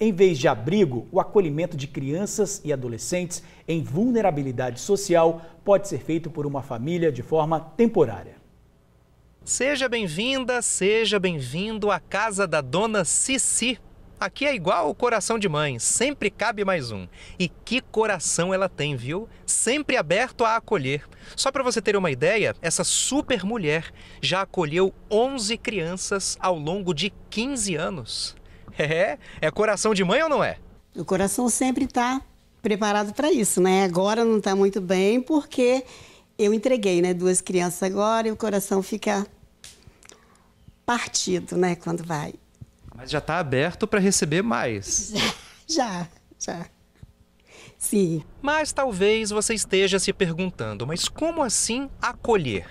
em vez de abrigo, o acolhimento de crianças e adolescentes em vulnerabilidade social pode ser feito por uma família de forma temporária. Seja bem-vinda, seja bem-vindo à casa da dona Cici. Aqui é igual o coração de mãe, sempre cabe mais um. E que coração ela tem, viu? Sempre aberto a acolher. Só para você ter uma ideia, essa super mulher já acolheu 11 crianças ao longo de 15 anos. É, é coração de mãe ou não é? O coração sempre está preparado para isso, né? Agora não está muito bem porque eu entreguei, né? Duas crianças agora e o coração fica partido, né? Quando vai. Mas já está aberto para receber mais. já, já. já. Sim. Mas talvez você esteja se perguntando, mas como assim acolher?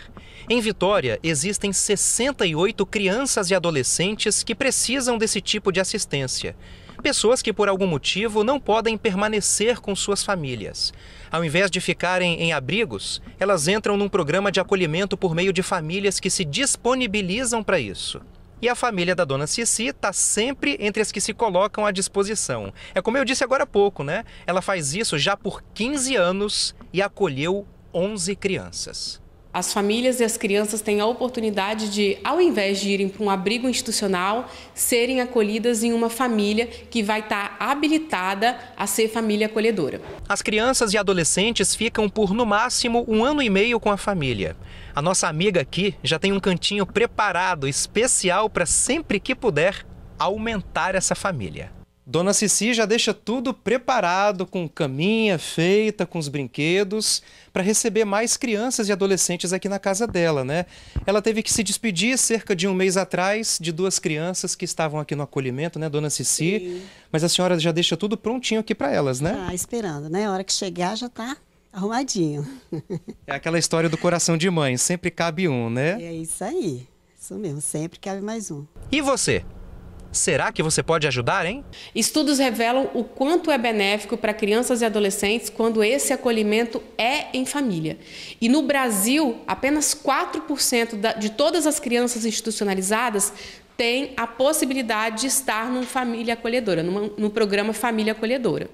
Em Vitória, existem 68 crianças e adolescentes que precisam desse tipo de assistência. Pessoas que, por algum motivo, não podem permanecer com suas famílias. Ao invés de ficarem em abrigos, elas entram num programa de acolhimento por meio de famílias que se disponibilizam para isso. E a família da dona Cici está sempre entre as que se colocam à disposição. É como eu disse agora há pouco, né? Ela faz isso já por 15 anos e acolheu 11 crianças as famílias e as crianças têm a oportunidade de, ao invés de irem para um abrigo institucional, serem acolhidas em uma família que vai estar habilitada a ser família acolhedora. As crianças e adolescentes ficam por, no máximo, um ano e meio com a família. A nossa amiga aqui já tem um cantinho preparado especial para, sempre que puder, aumentar essa família. Dona Cici já deixa tudo preparado, com caminha feita, com os brinquedos, para receber mais crianças e adolescentes aqui na casa dela, né? Ela teve que se despedir cerca de um mês atrás de duas crianças que estavam aqui no acolhimento, né, Dona Cici? Sim. Mas a senhora já deixa tudo prontinho aqui para elas, né? Ah, esperando, né? A hora que chegar já está arrumadinho. É aquela história do coração de mãe, sempre cabe um, né? É isso aí. Isso mesmo, sempre cabe mais um. E você? Será que você pode ajudar, hein? Estudos revelam o quanto é benéfico para crianças e adolescentes quando esse acolhimento é em família. E no Brasil, apenas 4% de todas as crianças institucionalizadas têm a possibilidade de estar numa família acolhedora, no programa Família Acolhedora.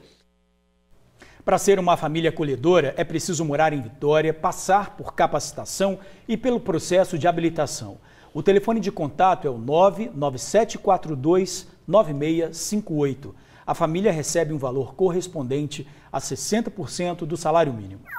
Para ser uma família acolhedora, é preciso morar em Vitória, passar por capacitação e pelo processo de habilitação. O telefone de contato é o 99742 9658. A família recebe um valor correspondente a 60% do salário mínimo.